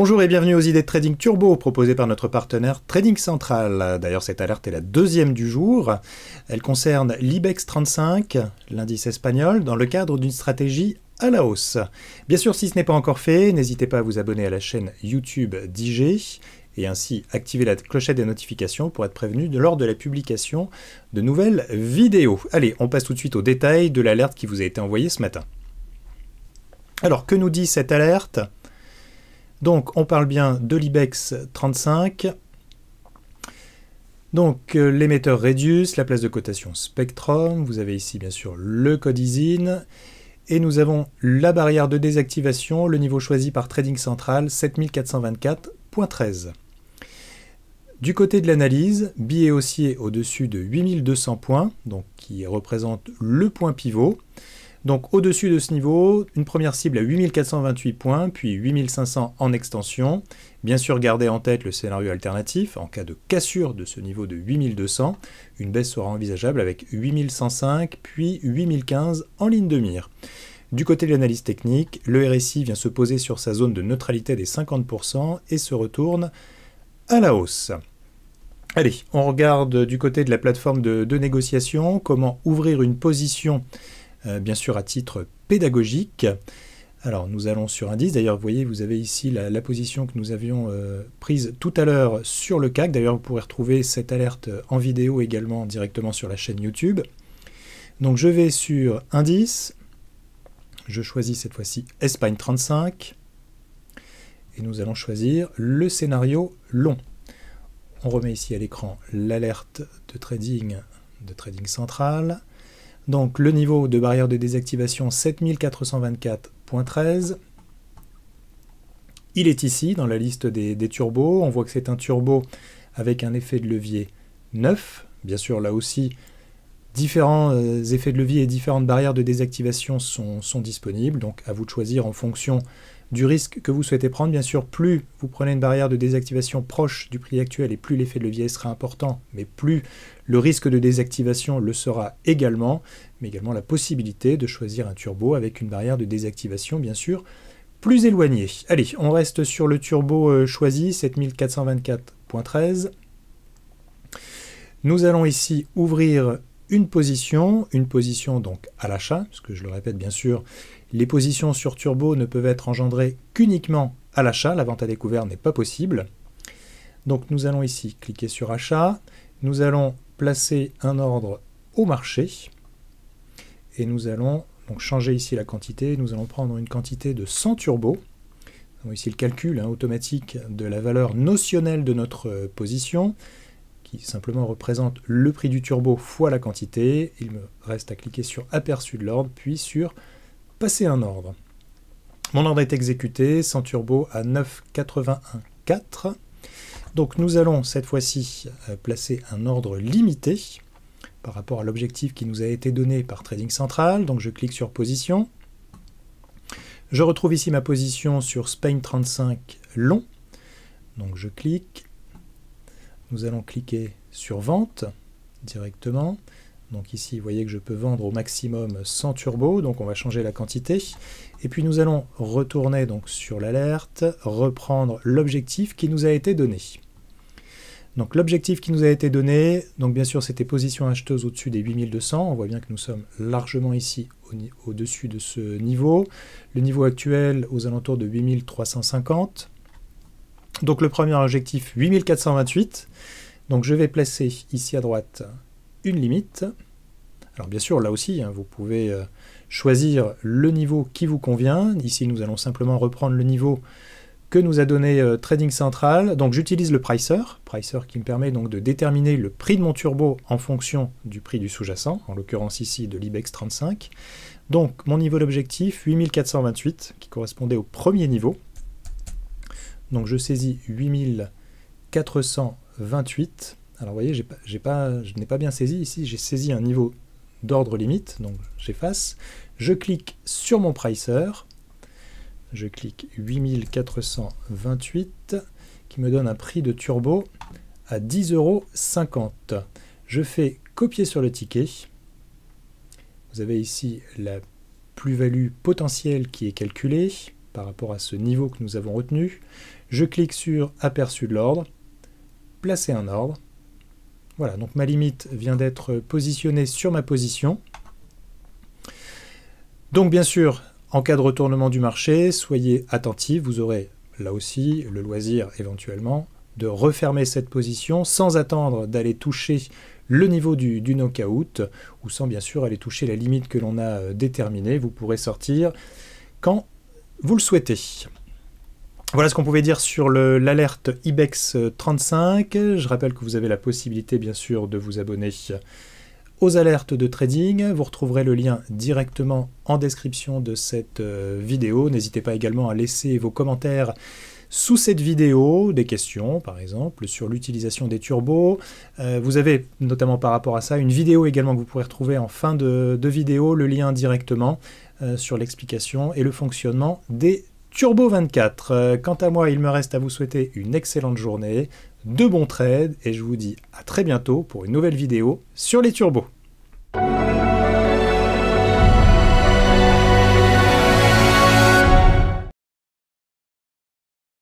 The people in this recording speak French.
Bonjour et bienvenue aux idées de Trading Turbo proposées par notre partenaire Trading Central. D'ailleurs, cette alerte est la deuxième du jour. Elle concerne l'IBEX 35, l'indice espagnol, dans le cadre d'une stratégie à la hausse. Bien sûr, si ce n'est pas encore fait, n'hésitez pas à vous abonner à la chaîne YouTube d'IG et ainsi activer la clochette des notifications pour être prévenu lors de la publication de nouvelles vidéos. Allez, on passe tout de suite aux détails de l'alerte qui vous a été envoyée ce matin. Alors, que nous dit cette alerte donc on parle bien de l'IBEX 35. Donc euh, l'émetteur Redius, la place de cotation Spectrum, vous avez ici bien sûr le code ISIN, et nous avons la barrière de désactivation, le niveau choisi par Trading Central 7424.13. Du côté de l'analyse, billet haussier au-dessus de 8200 points, donc qui représente le point pivot. Donc au-dessus de ce niveau, une première cible à 8428 points, puis 8500 en extension. Bien sûr, gardez en tête le scénario alternatif. En cas de cassure de ce niveau de 8200, une baisse sera envisageable avec 8105, puis 8015 en ligne de mire. Du côté de l'analyse technique, le RSI vient se poser sur sa zone de neutralité des 50% et se retourne à la hausse. Allez, on regarde du côté de la plateforme de, de négociation comment ouvrir une position euh, bien sûr à titre pédagogique. Alors nous allons sur indice, d'ailleurs vous voyez vous avez ici la, position que nous avions euh, prise tout à l'heure sur le CAC, d'ailleurs vous pourrez retrouver cette alerte en vidéo également directement sur la chaîne YouTube. Donc je vais sur indice, je choisis cette fois-ci Espagne 35, et nous allons choisir le scénario long. On remet ici à l'écran l'alerte de trading de trading central, donc le niveau de barrière de désactivation 7424.13, il est ici dans la liste des, turbos. On voit que c'est un turbo avec un effet de levier 9. Bien sûr, là aussi, différents euh, effets de levier et différentes barrières de désactivation sont, sont disponibles. Donc à vous de choisir en fonction du risque que vous souhaitez prendre. Bien sûr, plus vous prenez une barrière de désactivation proche du prix actuel et plus l'effet de levier sera important, mais plus le risque de désactivation le sera également, mais également la possibilité de choisir un turbo avec une barrière de désactivation, bien sûr, plus éloignée. Allez, on reste sur le turbo euh, choisi, 7424.13. Nous allons ici ouvrir une position, une position donc à l'achat, parce que je le répète bien sûr, les positions sur turbo ne peuvent être engendrées qu'uniquement à l'achat, la vente à découvert n'est pas possible. Donc nous allons ici cliquer sur achat, nous allons placer un ordre au marché et nous allons donc changer ici la quantité, nous allons prendre une quantité de 100 turbo. Nous avons ici le calcul hein, automatique de la valeur notionnelle de notre euh, position qui simplement représente le prix du turbo fois la quantité. Il me reste à cliquer sur aperçu de l'ordre puis sur passer un ordre. Mon ordre est exécuté, sans turbo à 9,81,4. Donc nous allons cette fois-ci euh, placer un ordre limité par rapport à l'objectif qui nous a été donné par Trading Central. Donc je clique sur Position. Je retrouve ici ma position sur Spain 35 long. Donc je clique. Nous allons cliquer sur Vente directement. Donc ici, vous voyez que je peux vendre au maximum 100 turbos, donc on va changer la quantité. Et puis nous allons retourner donc sur l'alerte, reprendre l'objectif qui nous a été donné. Donc l'objectif qui nous a été donné, donc bien sûr c'était position acheteuse au-dessus des 8200, on voit bien que nous sommes largement ici au-dessus de ce niveau, le niveau actuel aux alentours de 8350. Donc le premier objectif 8428, donc je vais placer ici à droite une limite. Alors bien sûr, là aussi, hein, vous pouvez euh, choisir le niveau qui vous convient. Ici, nous allons simplement reprendre le niveau que nous a donné euh, Trading Central. Donc j'utilise le pricer, pricer qui me permet donc de déterminer le prix de mon turbo en fonction du prix du sous-jacent, en l'occurrence ici de l'IBEX 35. Donc mon niveau d'objectif 8428 qui correspondait au premier niveau. Donc je saisis 8428 alors vous voyez, je n'ai pas bien saisi ici, j'ai saisi un niveau d'ordre limite, donc j'efface. Je clique sur mon pricer, je clique 8428, qui me donne un prix de turbo à 10,50€. Je fais copier sur le ticket. Vous avez ici la plus-value potentielle qui est calculée par rapport à ce niveau que nous avons retenu. Je clique sur aperçu de l'ordre, placer un ordre, voilà, donc ma limite vient d'être positionnée sur ma position. Donc bien sûr, en cas de retournement du marché, soyez attentifs, vous aurez là aussi le loisir éventuellement de refermer cette position sans attendre d'aller toucher le niveau du, du, knockout ou sans bien sûr aller toucher la limite que l'on a euh, déterminée. Vous pourrez sortir quand vous le souhaitez. Voilà ce qu'on pouvait dire sur l'alerte IBEX 35. Je rappelle que vous avez la possibilité, bien sûr, de vous abonner aux alertes de trading. Vous retrouverez le lien directement en description de cette euh, vidéo. N'hésitez pas également à laisser vos commentaires sous cette vidéo, des questions par exemple sur l'utilisation des turbos. Euh, vous avez notamment par rapport à ça une vidéo également que vous pourrez retrouver en fin de, vidéo, le lien directement euh, sur l'explication et le fonctionnement des Turbo 24. Euh, quant à moi, il me reste à vous souhaiter une excellente journée, de bons trades et je vous dis à très bientôt pour une nouvelle vidéo sur les turbos.